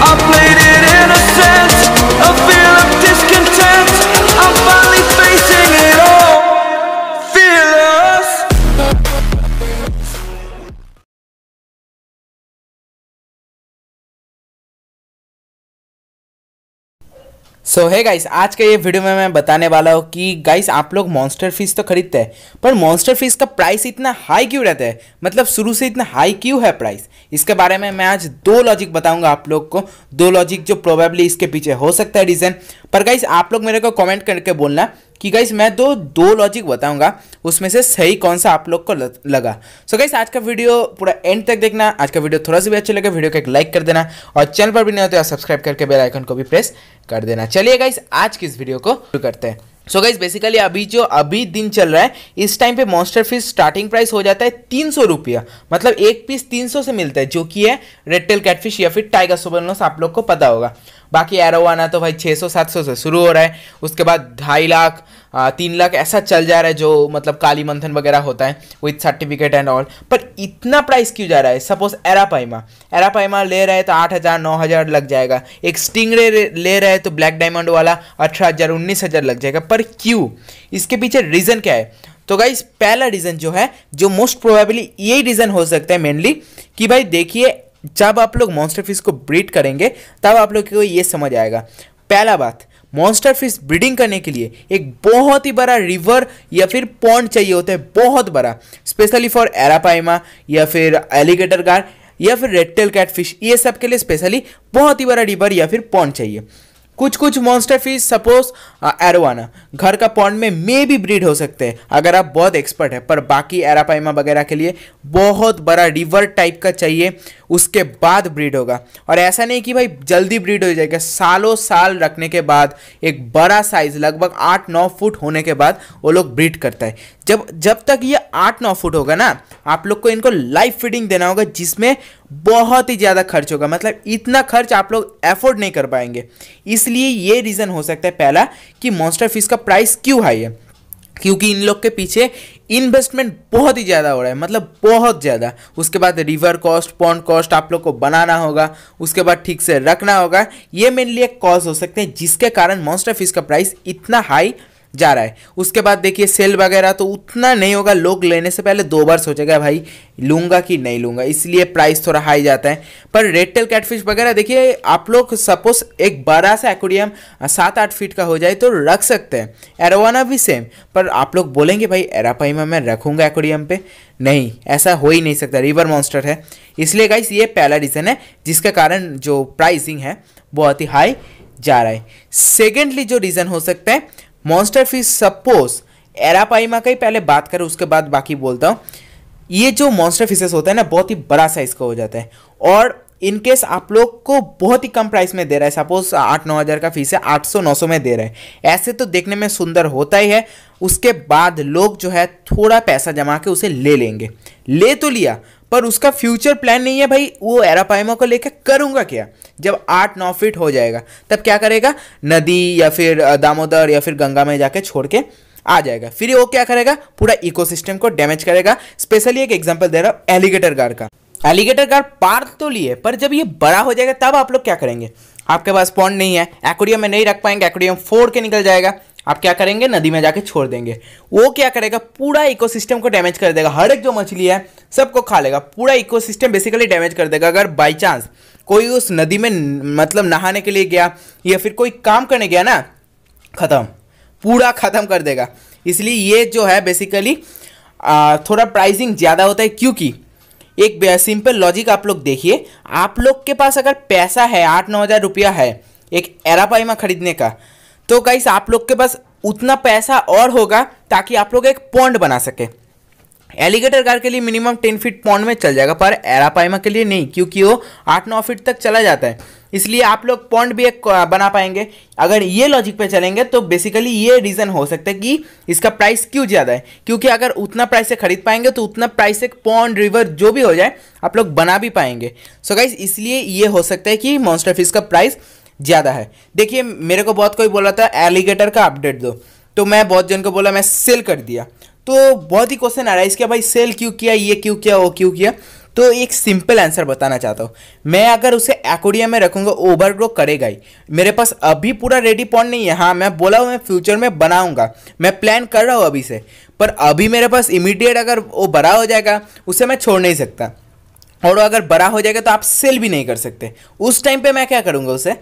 I played it सो है guys आज के ये वीडियो में मैं बताने वाला हूँ कि गाइस आप लोग मॉन्स्टर फिश तो खरीदते हैं पर मॉन्स्टर फिश का प्राइस इतना हाई क्यों रहता है मतलब शुरू से इतना हाई क्यों है प्राइस इसके बारे में मैं आज दो लॉजिक बताऊंगा आप लोग को दो लॉजिक जो प्रोबेबली इसके पीछे हो सकता है रीज़न पर गाइस आप लोग मेरे को कॉमेंट करके बोलना कि गाइस मैं दो दो लॉजिक बताऊंगा उसमें से सही कौन सा आप लोग को लगा सो so आज का वीडियो पूरा एंड तक देखना आज का वीडियो थोड़ा सा भी अच्छा लगे वीडियो को एक लाइक कर देना और चैनल पर भी नहीं होते तो सब्सक्राइब करके बेल आइकन को भी प्रेस कर देना चलिए गाइस आज की इस वीडियो को शुरू करते हैं सो गाइज बेसिकली अभी जो अभी दिन चल रहा है इस टाइम पे मॉन्स्टर फिश स्टार्टिंग प्राइस हो जाता है तीन सौ रुपया मतलब एक पीस तीन सौ से मिलता है जो कि है रेड टेल कैटफिश या फिर टाइगर सुबर आप लोग को पता होगा बाकी एरो आना तो भाई 600 700 से शुरू हो रहा है उसके बाद ढाई लाख तीन लाख ऐसा चल जा रहा है जो मतलब काली मंथन वगैरह होता है विथ सर्टिफिकेट एंड ऑल पर इतना प्राइस क्यों जा रहा है सपोज एरापाइमा एरापाइमा ले रहे तो आठ हज़ार नौ हज़ार लग जाएगा एक स्टिंग ले रहे हैं तो ब्लैक डायमंड वाला अठारह हज़ार उन्नीस हज़ार लग जाएगा पर क्यों इसके पीछे रीज़न क्या है तो गाइज पहला रीज़न जो है जो मोस्ट प्रोबेबली यही रीज़न हो सकता है मेनली कि भाई देखिए जब आप लोग मॉन्स्टर फिश को ब्रीड करेंगे तब आप लोग को ये समझ आएगा पहला बात मॉन्स्टर फिश ब्रीडिंग करने के लिए एक बहुत ही बड़ा रिवर या फिर पॉन्ड चाहिए होता है बहुत बड़ा स्पेशली फॉर एरापाइमा या फिर एलिगेटर गार या फिर रेडटेल कैट फिश ये सब के लिए स्पेशली बहुत ही बड़ा रिवर या फिर पॉन्ड चाहिए कुछ कुछ मॉन्स्टर फिश सपोज एरोवाना घर का पॉन्ड में मे भी ब्रीड हो सकते हैं अगर आप बहुत एक्सपर्ट हैं पर बाकी एरापाइमा वगैरह के लिए बहुत बड़ा रिवर टाइप का चाहिए उसके बाद ब्रीड होगा और ऐसा नहीं कि भाई जल्दी ब्रीड हो जाएगा सालों साल रखने के बाद एक बड़ा साइज लगभग आठ नौ फुट होने के बाद वो लोग ब्रीड करता है जब जब तक ये आठ नौ फुट होगा ना आप लोग को इनको लाइव फीडिंग देना होगा जिसमें बहुत ही ज़्यादा खर्च होगा मतलब इतना खर्च आप लोग एफोर्ड नहीं कर पाएंगे इसलिए ये रीज़न हो सकता है पहला कि मॉन्स्टर फिश का प्राइस क्यों हाई है क्योंकि इन लोग के पीछे इन्वेस्टमेंट बहुत ही ज़्यादा हो रहा है मतलब बहुत ज़्यादा उसके बाद रिवर कॉस्ट पॉन्ड कॉस्ट आप लोग को बनाना होगा उसके बाद ठीक से रखना होगा ये मेनली एक कॉज हो सकते हैं जिसके कारण मॉन्स्टर फिश का प्राइस इतना हाई जा रहा है उसके बाद देखिए सेल वगैरह तो उतना नहीं होगा लोग लेने से पहले दो बार सोचेगा भाई लूँगा कि नहीं लूँगा इसलिए प्राइस थोड़ा हाई जाता है पर रेड टेल कैटफिश वगैरह देखिए आप लोग सपोज एक बड़ा सा एक्वेरियम सात आठ फीट का हो जाए तो रख सकते हैं एरोवाना भी सेम पर आप लोग बोलेंगे भाई एरापाइमा मैं रखूँगा एक्वेरियम पे नहीं ऐसा हो ही नहीं सकता रिवर मॉन्स्टर है इसलिए गाइस ये पहला रीज़न है जिसके कारण जो प्राइसिंग है बहुत ही हाई जा रहा है सेकेंडली जो रीज़न हो सकता है मॉन्स्टर फिश सपोज एरापाइमा का ही पहले बात करें उसके बाद बाकी बोलता हूँ ये जो मॉन्स्टर फिशेस होता है ना बहुत ही बड़ा साइज़ का हो जाता है और इनकेस आप लोग को बहुत ही कम प्राइस में दे रहा है सपोज आठ नौ हज़ार का फीस है आठ सौ नौ सौ में दे रहा है ऐसे तो देखने में सुंदर होता ही है उसके बाद लोग जो है थोड़ा पैसा जमा के उसे ले लेंगे ले तो लिया पर उसका फ्यूचर प्लान नहीं है भाई वो एरापाइमा को लेकर करूँगा क्या जब आठ नौ फीट हो जाएगा तब क्या करेगा नदी या फिर दामोदर या फिर गंगा में जाके छोड़ के आ जाएगा फिर वो क्या करेगा पूरा इकोसिस्टम को डैमेज करेगा स्पेशली एक एग्जांपल दे रहा हूँ एलिगेटर गार का एलिगेटर गार पार तो लिए पर जब ये बड़ा हो जाएगा तब आप लोग क्या करेंगे आपके पास पॉन्ड नहीं है एक्वेरियम में नहीं रख पाएंगे एक्वेरियम फोड़ के निकल जाएगा आप क्या करेंगे नदी में जाके छोड़ देंगे वो क्या करेगा पूरा इकोसिस्टम को डैमेज कर देगा हर एक जो मछली है सबको खा लेगा पूरा इकोसिस्टम बेसिकली डैमेज कर देगा अगर बाई चांस कोई उस नदी में मतलब नहाने के लिए गया या फिर कोई काम करने गया ना ख़त्म पूरा ख़त्म कर देगा इसलिए ये जो है बेसिकली थोड़ा प्राइसिंग ज़्यादा होता है क्योंकि एक सिंपल लॉजिक आप लोग देखिए आप लोग के पास अगर पैसा है आठ नौ हज़ार रुपया है एक एरापाइमा खरीदने का तो कहीं आप लोग के पास उतना पैसा और होगा ताकि आप लोग एक पॉन्ड बना सके एलिगेटर कार के लिए मिनिमम टेन फीट पॉन्ड में चल जाएगा पर एरापाइमा के लिए नहीं क्योंकि वो आठ नौ फीट तक चला जाता है इसलिए आप लोग पॉन्ड भी एक बना पाएंगे अगर ये लॉजिक पे चलेंगे तो बेसिकली ये रीज़न हो सकता है कि इसका प्राइस क्यों ज़्यादा है क्योंकि अगर उतना प्राइस से खरीद पाएंगे तो उतना प्राइस एक पॉन्ड रिवर जो भी हो जाए आप लोग बना भी पाएंगे सो so गाइज इसलिए ये हो सकता है कि मॉन्स्टर फिश का प्राइस ज़्यादा है देखिए मेरे को बहुत कोई बोला था एलिगेटर का अपडेट दो तो मैं बहुत जन को बोला मैं सेल कर दिया तो बहुत ही क्वेश्चन आ रहा है इसके भाई सेल क्यों किया ये क्यों किया वो क्यों किया तो एक सिंपल आंसर बताना चाहता हूँ मैं अगर उसे एक्ोडिया में रखूँगा ओवर ग्रो करेगा ही मेरे पास अभी पूरा रेडी पॉइंट नहीं है हाँ मैं बोला हूँ मैं फ्यूचर में बनाऊँगा मैं प्लान कर रहा हूँ अभी से पर अभी मेरे पास इमीडिएट अगर वो बड़ा हो जाएगा उसे मैं छोड़ नहीं सकता और अगर बड़ा हो जाएगा तो आप सेल भी नहीं कर सकते उस टाइम पर मैं क्या करूँगा उसे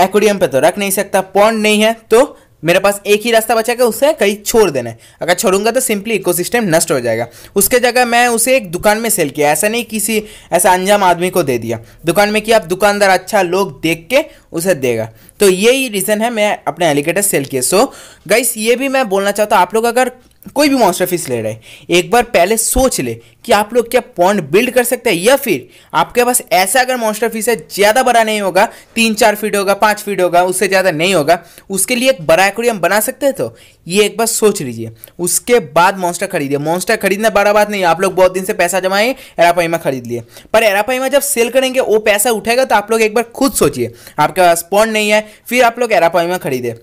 एक्वेरियम पे तो रख नहीं सकता पॉन्ड नहीं है तो मेरे पास एक ही रास्ता बचा के उसे कहीं छोड़ देना है अगर छोड़ूंगा तो सिंपली इकोसिस्टम नष्ट हो जाएगा उसके जगह मैं उसे एक दुकान में सेल किया ऐसा नहीं किसी ऐसा अंजाम आदमी को दे दिया दुकान में किया आप दुकानदार अच्छा लोग देख के उसे देगा तो यही रीज़न है मैं अपने एलिगेटर सेल किए सो गाइस ये भी मैं बोलना चाहता हूँ आप लोग अगर कोई भी मॉन्स्टर फिश ले रहे हैं एक बार पहले सोच ले कि आप लोग क्या पॉन्ड बिल्ड कर सकते हैं या फिर आपके पास ऐसा अगर मॉन्स्टर फिश है ज़्यादा बड़ा नहीं होगा तीन चार फीट होगा पाँच फीट होगा उससे ज़्यादा नहीं होगा उसके लिए एक बड़ा एक्वेरियम बना सकते हैं तो ये एक बार सोच लीजिए उसके बाद मॉन्स्टर खरीदिए मॉन्स्टर खरीदना बड़ा बात नहीं आप लोग बहुत दिन से पैसा जमाए एरापाइमा खरीद लिए पर एरापाइमा जब सेल करेंगे वो पैसा उठेगा तो आप लोग एक बार खुद सोचिए आपके पास पॉन्ड नहीं है फिर आप लोग एरापाइमा खरीदे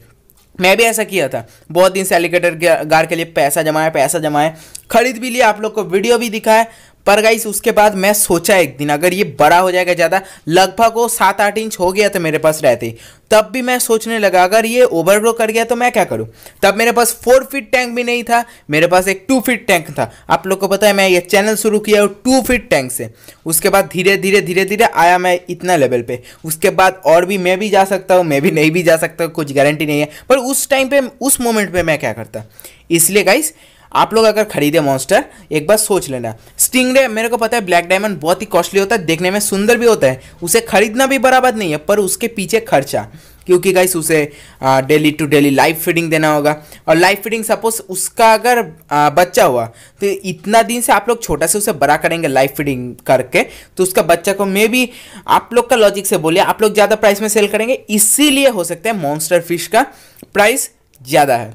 मैं भी ऐसा किया था बहुत दिन से एलिगेटर गार के लिए पैसा जमाया पैसा जमाया खरीद भी लिया आप लोग को वीडियो भी दिखाया पर गाइस उसके बाद मैं सोचा एक दिन अगर ये बड़ा हो जाएगा ज़्यादा लगभग वो सात आठ इंच हो गया था मेरे पास रहते तब भी मैं सोचने लगा अगर ये ओवरग्रो कर गया तो मैं क्या करूँ तब मेरे पास फोर फीट टैंक भी नहीं था मेरे पास एक टू फीट टैंक था आप लोग को पता है मैं ये चैनल शुरू किया हूँ टू फीट टैंक से उसके बाद धीरे धीरे धीरे धीरे आया मैं इतना लेवल पे उसके बाद और भी मैं भी जा सकता हूँ मैं भी नहीं भी जा सकता कुछ गारंटी नहीं है पर उस टाइम पर उस मोमेंट पर मैं क्या करता इसलिए गाइस आप लोग अगर खरीदे मॉन्स्टर एक बार सोच लेना स्टिंगरे मेरे को पता है ब्लैक डायमंड बहुत ही कॉस्टली होता है देखने में सुंदर भी होता है उसे खरीदना भी बराबर नहीं है पर उसके पीछे खर्चा क्योंकि गाइस उसे daily to daily live feeding देना होगा और लाइव फीडिंग सपोज उसका अगर आ, बच्चा हुआ तो इतना दिन से आप लोग छोटा से उसे बड़ा करेंगे लाइव फीडिंग करके तो उसका बच्चा को मे भी आप लोग का लॉजिक से बोलिए आप लोग ज़्यादा प्राइस में सेल करेंगे इसीलिए हो सकता है मॉन्स्टर फिश का प्राइस ज़्यादा है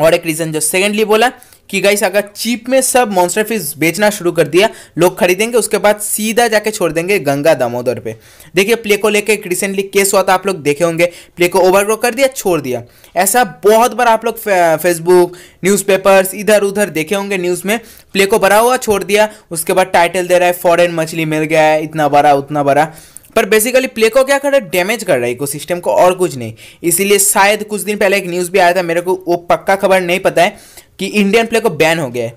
और एक रीज़न जो सेकेंडली बोला कि गाइस अगर चीप में सब मॉन्स्टर फिश बेचना शुरू कर दिया लोग खरीदेंगे उसके बाद सीधा जाके छोड़ देंगे गंगा दामोदर पे देखिए प्ले को लेकर एक रिसेंटली केस हुआ था आप लोग देखे होंगे प्ले को ओवरग्रो कर दिया छोड़ दिया ऐसा बहुत बार आप लोग फेसबुक न्यूज़पेपर्स इधर उधर देखे होंगे न्यूज़ में प्ले को बड़ा हुआ छोड़ दिया उसके बाद टाइटल दे रहा है फॉरन मछली मिल गया है इतना बड़ा उतना बड़ा पर बेसिकली प्ले को क्या कर रहा है डैमेज कर रहा है इकोसिस्टम को और कुछ नहीं इसीलिए शायद कुछ दिन पहले एक न्यूज़ भी आया था मेरे को वो पक्का खबर नहीं पता है कि इंडियन प्ले को बैन हो गया है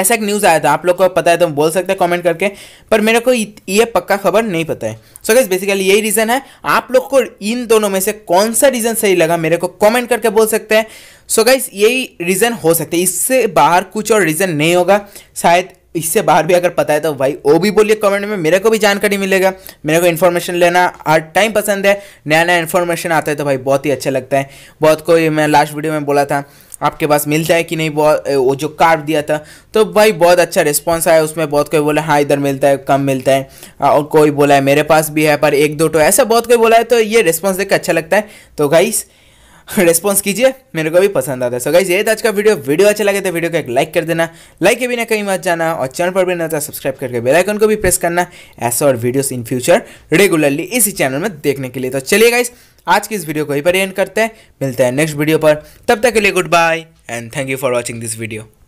ऐसा एक न्यूज़ आया था आप लोग को पता है तो बोल सकते हैं कमेंट करके पर मेरे को ये पक्का खबर नहीं पता है सो गैस बेसिकली यही रीज़न है आप लोग को इन दोनों में से कौन सा रीज़न सही लगा मेरे को कमेंट करके बोल सकते हैं सो गैस यही रीज़न हो सकते हैं इससे बाहर कुछ और रीज़न नहीं होगा शायद इससे बाहर भी अगर पता है तो भाई वो भी बोलिए कमेंट में मेरे को भी जानकारी मिलेगा मेरे को इन्फॉर्मेशन लेना हर टाइम पसंद है नया नया इन्फॉर्मेशन आता है तो भाई बहुत ही अच्छा लगता है बहुत कोई मैं लास्ट वीडियो में बोला था आपके पास मिल जाए कि नहीं बहुत वो जो कार्ड दिया था तो भाई बहुत अच्छा रिस्पॉन्स आया उसमें बहुत कोई बोला हाँ इधर मिलता है कम मिलता है और कोई बोला है मेरे पास भी है पर एक दो तो ऐसा बहुत कोई बोला है तो ये रिस्पॉन्स देख अच्छा लगता है तो गाइस रिस्पॉन्स कीजिए मेरे को भी पसंद आता है सो गाइज ये आज का वीडियो वीडियो अच्छा लगे तो वीडियो को एक लाइक कर देना लाइक के बिना कहीं मत जाना और चैनल पर भी ना था सब्सक्राइब करके बेल आइकन को भी प्रेस करना ऐसा और वीडियोस इन फ्यूचर रेगुलरली इसी चैनल में देखने के लिए तो चलिए गाइज आज की इस वीडियो को ही पर एंड करते हैं मिलते हैं नेक्स्ट वीडियो पर तब तक के लिए goodbye and thank you for watching this video